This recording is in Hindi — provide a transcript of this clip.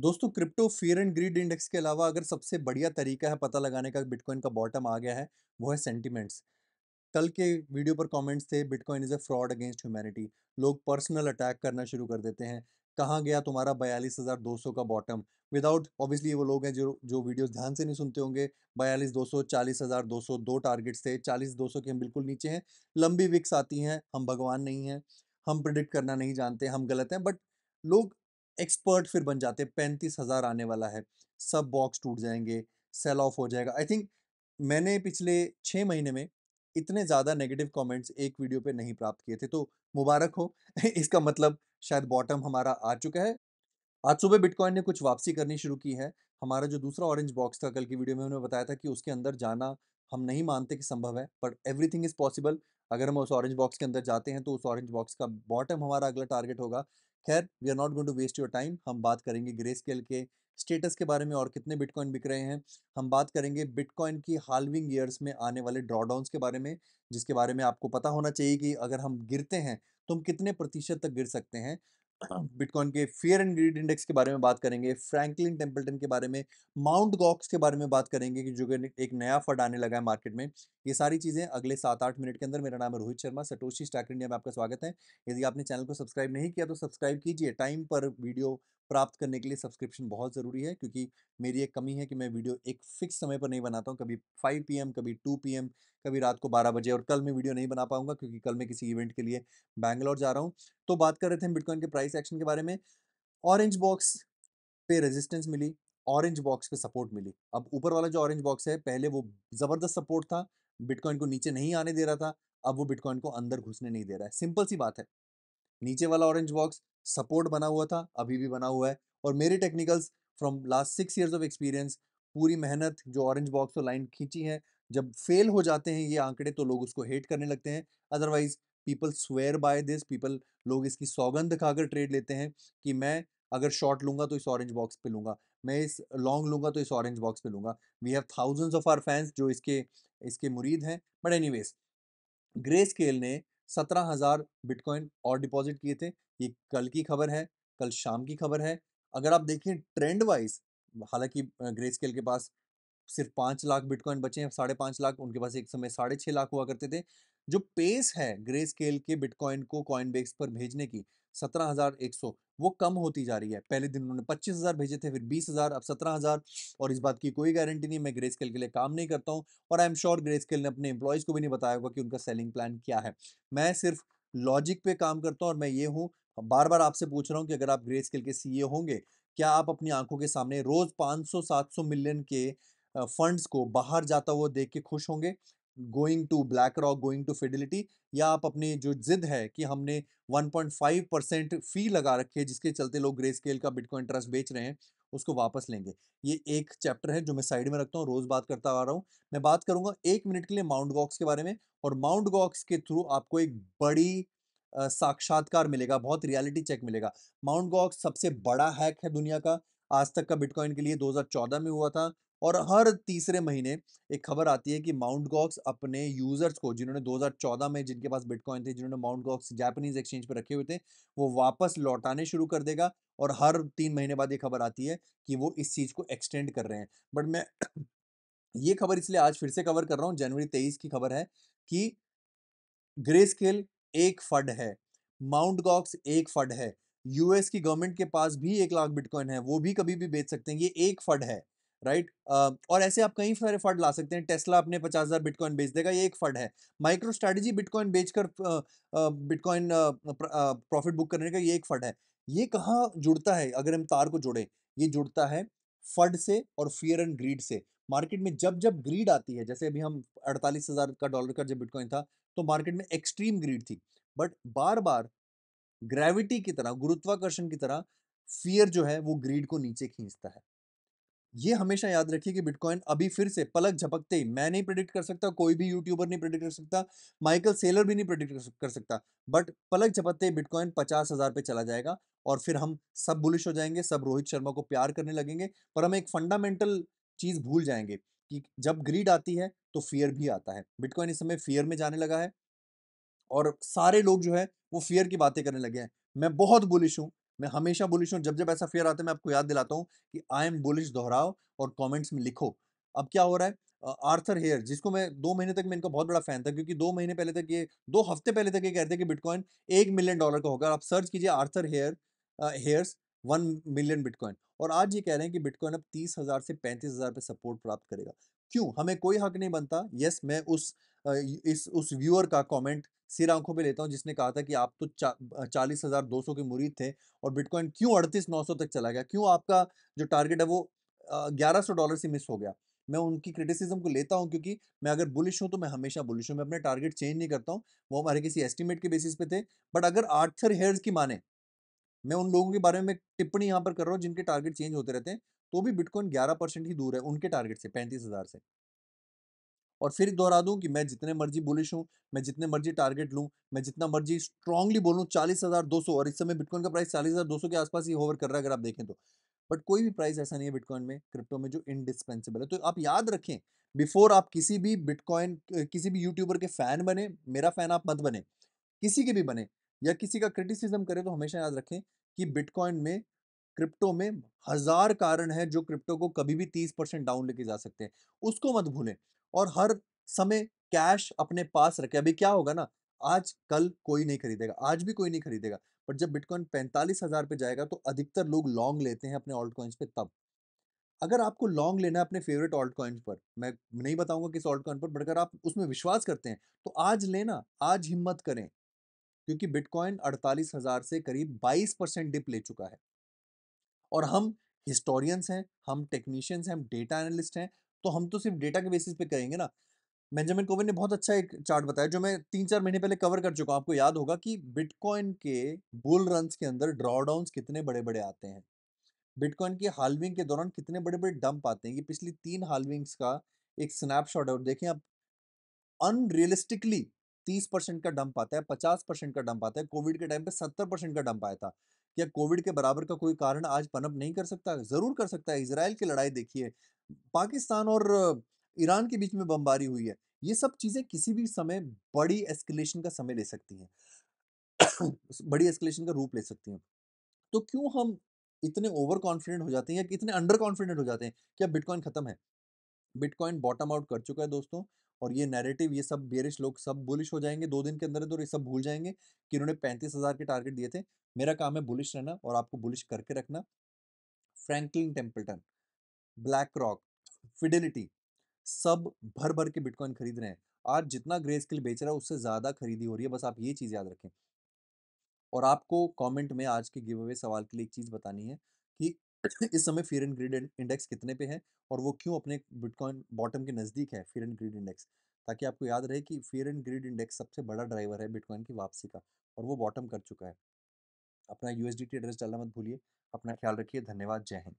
दोस्तों crypto fear and greed index के अलावा अगर सबसे बढ़िया तरीका है पता लगाने का बिटकॉइन का बॉटम आ गया है वो है सेंटिमेंट्स कल के वीडियो पर कमेंट्स थे bitcoin is a fraud against humanity लोग पर्सनल अटैक करना शुरू कर देते हैं कहाँ गया तुम्हारा बयालीस हज़ार दो सौ का बॉटम विदाउट ऑब्वियसली वो लोग हैं जो जो वीडियोस ध्यान से नहीं सुनते होंगे बयालीस दो सौ चालीस हज़ार दो सौ दो टारगेट्स थे चालीस दो सौ के हम बिल्कुल नीचे हैं लंबी विक्स आती हैं हम भगवान नहीं हैं हम प्रिडिक्ट करना नहीं जानते हम गलत हैं बट लोग एक्सपर्ट फिर बन जाते हैं पैंतीस हज़ार आने वाला है सब बॉक्स टूट जाएंगे सेल ऑफ हो जाएगा आई थिंक मैंने पिछले छः महीने में इतने ज़्यादा नेगेटिव कमेंट्स एक वीडियो पे नहीं प्राप्त किए थे तो मुबारक हो इसका मतलब शायद बॉटम हमारा आ चुका है आज सुबह बिटकॉइन ने कुछ वापसी करनी शुरू की है हमारा जो दूसरा ऑरेंज बॉक्स था कल की वीडियो में हमने बताया था कि उसके अंदर जाना हम नहीं मानते कि संभव है बट एवरीथिंग इज़ पॉसिबल अगर हम उस ऑरेंज बॉक्स के अंदर जाते हैं तो उस ऑरेंज बॉक्स का बॉटम हमारा अगला टारगेट होगा खैर we are not going to waste your time हम बात करेंगे ग्रे स्केल के स्टेटस के बारे में और कितने बिटकॉइन बिक रहे हैं हम बात करेंगे बिटकॉइन की हालविंग ईयर्स में आने वाले ड्रॉडाउंस के बारे में जिसके बारे में आपको पता होना चाहिए कि अगर हम गिरते हैं तो हम कितने प्रतिशत तक गिर सकते हैं हाँ, बिटकॉइन के फेयर एंड ग्रीड इंडेक्स के बारे में बात करेंगे फ्रैंकलिन टेम्पल्टन के बारे में माउंट गॉक्स के बारे में बात करेंगे कि जो एक नया फंड आने लगा है मार्केट में ये सारी चीज़ें अगले सात आठ मिनट के अंदर मेरा नाम है Rohit Sharma Satoshi stack India में आपका स्वागत है यदि आपने चैनल को सब्सक्राइब नहीं किया तो सब्सक्राइब कीजिए टाइम पर वीडियो प्राप्त करने के लिए सब्सक्रिप्शन बहुत ज़रूरी है क्योंकि मेरी एक कमी है कि मैं वीडियो एक फ़िक्स समय पर नहीं बनाता हूँ कभी 5 पीएम कभी 2 पीएम कभी रात को 12 बजे और कल मैं वीडियो नहीं बना पाऊँगा क्योंकि कल मैं किसी इवेंट के लिए बैंगलोर जा रहा हूँ तो बात कर रहे थे हम बिटकॉइन के प्राइस एक्शन के बारे में ऑरेंज बॉक्स पे रेजिस्टेंस मिली ऑरेंज बॉक्स पे सपोर्ट मिली अब ऊपर वाला जो ऑरेंज बॉक्स है पहले वो ज़बरदस्त सपोर्ट था बिटकॉइन को नीचे नहीं आने दे रहा था अब वो बिटकॉइन को अंदर घुसने नहीं दे रहा है सिंपल सी बात है नीचे वाला ऑरेंज बॉक्स सपोर्ट बना हुआ था अभी भी बना हुआ है और मेरे technicals from last six years of experience पूरी मेहनत जो ऑरेंज बॉक्स और लाइन खींची है जब फेल हो जाते हैं ये आंकड़े तो लोग उसको हेट करने लगते हैं otherwise people swear by this people लोग इसकी सौगंध खाकर ट्रेड लेते हैं कि मैं अगर शॉर्ट लूंगा तो इस ऑरेंज बॉक्स पे लूंगा मैं इस लॉन्ग लूंगा तो इस ऑरेंज बॉक्स पे लूंगा we have thousands of our fans जो इसके इसके मुरीद हैं बट एनी ग्रे स्केल ने सत्रह हज़ार बिटकॉइन और डिपॉजिट किए थे ये कल की खबर है कल शाम की खबर है अगर आप देखें ट्रेंड वाइज हालांकि ग्रे स्केल के पास सिर्फ पाँच लाख बिटकॉइन बचे हैं साढ़े पाँच लाख उनके पास एक समय साढ़े छः लाख हुआ करते थे जो पेस है ग्रे स्केल के बिटकॉइन को कॉइन बेस पर भेजने की सत्रह हज़ार एक सौ वो कम होती जा रही है पहले दिन उन्होंने पच्चीस हज़ार भेजे थे फिर बीस हज़ार अब सत्रह हज़ार और इस बात की कोई गारंटी नहीं मैं ग्रे स्केल के लिए काम नहीं करता हूँ और I am sure Grayscale ने अपने एम्प्लॉयज़ को भी नहीं बताया होगा कि उनका सेलिंग प्लान क्या है मैं सिर्फ लॉजिक पे काम करता हूँ और मैं ये हूँ बार बार आपसे पूछ रहा हूँ कि अगर आप ग्रे स्केल के सी होंगे क्या आप अपनी आंखों के सामने रोज पाँच सौ मिलियन के फंड्स को बाहर जाता हुआ देख के खुश होंगे going to BlackRock going to Fidelity या आप अपने जो जिद है कि हमने 1.5 परसेंट फ़ी लगा रखी है जिसके चलते लोग ग्रे स्केल का बिटकॉइन ट्रस्ट बेच रहे हैं उसको वापस लेंगे ये एक चैप्टर है जो मैं साइड में रखता हूँ रोज़ बात करता आ रहा हूँ मैं बात करूंगा एक मिनट के लिए माउंट गॉक्स के बारे में और माउंट गॉक्स के थ्रू आपको एक बड़ी साक्षात्कार मिलेगा बहुत रियलिटी चेक मिलेगा माउंट गॉक्स सबसे बड़ा हैक है दुनिया का आज तक का बिटकॉइन के लिए 2014 में हुआ था और हर तीसरे महीने एक खबर आती है कि माउंट गॉक्स अपने यूज़र्स को जिन्होंने 2014 में जिनके पास बिटकॉइन थे जिन्होंने माउंट गॉक्स जापानीज एक्सचेंज पर रखे हुए थे वो वापस लौटाने शुरू कर देगा और हर तीन महीने बाद ये खबर आती है कि वो इस चीज़ को एक्सटेंड कर रहे हैं बट मैं ये खबर इसलिए आज फिर से कवर कर रहा हूँ जनवरी तेईस की खबर है कि ग्रे स्केल एक फंड है माउंट गॉक्स एक फंड है यूएस की गवर्नमेंट के पास भी एक लाख बिटकॉइन है वो भी कभी भी बेच सकते हैं ये एक फंड है राइट right? uh, और ऐसे आप कई सारे फंड ला सकते हैं टेस्ला अपने पचास हज़ार बिटकॉइन बेच देगा ये एक फंड है माइक्रो स्ट्रैटेजी बिटकॉइन बेचकर बिटकॉइन प्रॉफिट बुक करने का ये एक फंड है ये कहाँ जुड़ता है अगर हम तार को जुड़े ये जुड़ता है फंड से और फियर एंड ग्रीड से मार्केट में जब जब ग्रीड आती है जैसे अभी हम अड़तालीस हज़ार का डॉलर का जब बिटकॉइन था तो मार्केट में एक्सट्रीम ग्रीड थी बट बार बार ग्रेविटी की तरह गुरुत्वाकर्षण की तरह फियर जो है वो ग्रीड को नीचे खींचता है ये हमेशा याद रखिए कि बिटकॉइन अभी फिर से पलक झपकते ही मैं नहीं प्रेडिक्ट कर सकता कोई भी यूट्यूबर नहीं प्रेडिक्ट कर सकता माइकल सेलर भी नहीं प्रेडिक्ट कर सकता बट पलक झपकते ही बिटकॉइन पचास हज़ार पे चला जाएगा और फिर हम सब बुलिश हो जाएंगे सब रोहित शर्मा को प्यार करने लगेंगे पर हम एक फंडामेंटल चीज़ भूल जाएंगे कि जब ग्रीड आती है तो फियर भी आता है बिटकॉइन इस समय फियर में जाने लगा है और सारे लोग जो है वो फियर की बातें करने लगे हैं मैं बहुत बुलिश हूँ मैं हमेशा बुलिश हूँ जब जब ऐसा फेयर आता है मैं आपको याद दिलाता हूँ कि आई एम बुलिश दोहराओ और कॉमेंट्स में लिखो अब क्या हो रहा है आर्थर हेयर जिसको मैं दो महीने तक मैं इनका बहुत बड़ा फैन था क्योंकि दो महीने पहले तक ये दो हफ्ते पहले तक ये कहते थे कि बिटकॉइन एक मिलियन डॉलर का होगा आप सर्च कीजिए Arthur Hayes Hayes one million bitcoin और आज ये कह रहे हैं कि बिटकॉइन अब तीस हज़ार से पैंतीस हज़ार पर सपोर्ट प्राप्त करेगा क्यों हमें कोई हक नहीं बनता यस मैं उस इस उस व्यूअर का कमेंट सिर आंखों पे लेता हूँ जिसने कहा था कि आप तो चा, चालीस हज़ार दो सौ के मुरीद थे और बिटकॉइन क्यों अड़तीस नौ सौ तक चला गया क्यों आपका जो टारगेट है वो ग्यारह सौ डॉलर से मिस हो गया मैं उनकी क्रिटिसिज्म को लेता हूँ क्योंकि मैं अगर बुलिश हूँ तो मैं हमेशा बुलिश हूँ मैं अपने टारगेट चेंज नहीं करता हूँ वो हमारे किसी एस्टिमेट के बेसिस पे थे बट अगर आर्थर हेयर्स की माने मैं उन लोगों के बारे में टिप्पणी यहाँ पर कर रहा हूँ जिनके टारगेट चेंज होते रहते हैं तो भी बिटकॉइन ग्यारह परसेंट ही दूर है उनके टारगेट से पैंतीस हज़ार से और फिर दोहरा दूं कि मैं जितने मर्जी बुलिश हूं मैं जितने मर्जी टारगेट लूं मैं जितना मर्जी स्ट्रांगली बोलूं 40,200 और इस समय बिटकॉइन का प्राइस 40,200 के आसपास ही होवर कर रहा है अगर आप देखें तो बट कोई भी प्राइस ऐसा नहीं है बिटकॉइन में क्रिप्टो में जो इनडिस्पेंसिबल है तो आप याद रखें बिफोर आप किसी भी बिटकॉइन किसी भी यूट्यूबर के फ़ैन बने मेरा फ़ैन आप मत बने किसी के भी बने या किसी का क्रिटिसिज्म करें तो हमेशा याद रखें कि बिटकॉइन में क्रिप्टो में हज़ार कारण है जो क्रिप्टो को कभी भी तीस परसेंट डाउन लेके जा सकते हैं उसको मत भूलें और हर समय कैश अपने पास रखे अभी क्या होगा ना आज कल कोई नहीं खरीदेगा आज भी कोई नहीं खरीदेगा बट जब बिटकॉइन पैंतालीस हज़ार पे जाएगा तो अधिकतर लोग लॉन्ग लेते हैं अपने ऑल्ट कॉइन्स पे तब अगर आपको लॉन्ग लेना है अपने फेवरेट ऑल्ट कॉइन्स पर मैं नहीं बताऊंगा किस ऑल्ट कॉइन पर बट अगर आप उसमें विश्वास करते हैं तो आज लेना आज हिम्मत करें क्योंकि बिटकॉइन अड़तालीस हज़ार से करीब बाईस परसेंट डिप ले चुका है और हम हिस्टोरियंस हैं हम टेक्नीशियंस हैं हम डेटा एनालिस्ट हैं तो हम तो सिर्फ डेटा के बेसिस पे करेंगे ना बेंजामिन कोविन ने बहुत अच्छा एक चार्ट बताया जो मैं तीन चार महीने पहले कवर कर चुका हूँ आपको याद होगा कि बिटकॉइन के बुल रन के अंदर ड्रॉडाउन कितने बड़े बड़े आते हैं बिटकॉइन की हालविंग के दौरान कितने बड़े बड़े डंप आते हैं ये पिछली तीन हालविंग्स का एक स्नैपशॉट है और देखें आप अनरियलिस्टिकली तीस परसेंट का डंप आता है पचास परसेंट का डंप आता है कोविड के टाइम पे सत्तर परसेंट का डंप आया था क्या कोविड के बराबर का कोई कारण आज पनप नहीं कर सकता जरूर कर सकता है इसराइल की लड़ाई देखिए पाकिस्तान और ईरान के बीच में बमबारी हुई है ये सब चीज़ें किसी भी समय बड़ी एस्केलेशन का समय ले सकती हैं बड़ी एस्केलेशन का रूप ले सकती हैं तो क्यों हम इतने ओवर कॉन्फिडेंट हो जाते हैं या कितने अंडर कॉन्फिडेंट हो जाते हैं कि अब बिटकॉइन ख़त्म है बिटकॉइन बॉटम आउट कर चुका है दोस्तों और ये नैरेटिव ये सब बेरिश लोग सब बुलिश हो जाएंगे दो दिन के अंदर तो ये सब भूल जाएंगे कि उन्होंने पैंतीस हज़ार के टारगेट दिए थे मेरा काम है बुलिश रहना और आपको बुलिश करके रखना Franklin Templeton BlackRock Fidelity सब भर भर के बिटकॉइन खरीद रहे हैं आज जितना ग्रे स्किल बेच रहा है उससे ज़्यादा खरीदी हो रही है बस आप ये चीज़ याद रखें और आपको कमेंट में आज के गिव अवे सवाल के लिए एक चीज़ बतानी है कि इस समय फियर एंड ग्रीड इंडेक्स कितने पे है और वो क्यों अपने बिटकॉइन बॉटम के नज़दीक है फियर एंड ग्रीड इंडेक्स ताकि आपको याद रहे कि फियर एंड ग्रीड इंडेक्स सबसे बड़ा ड्राइवर है बिटकॉइन की वापसी का और वो बॉटम कर चुका है अपना यूएसडी एड्रेस डालना मत भूलिए अपना ख्याल रखिए धन्यवाद जय हिंद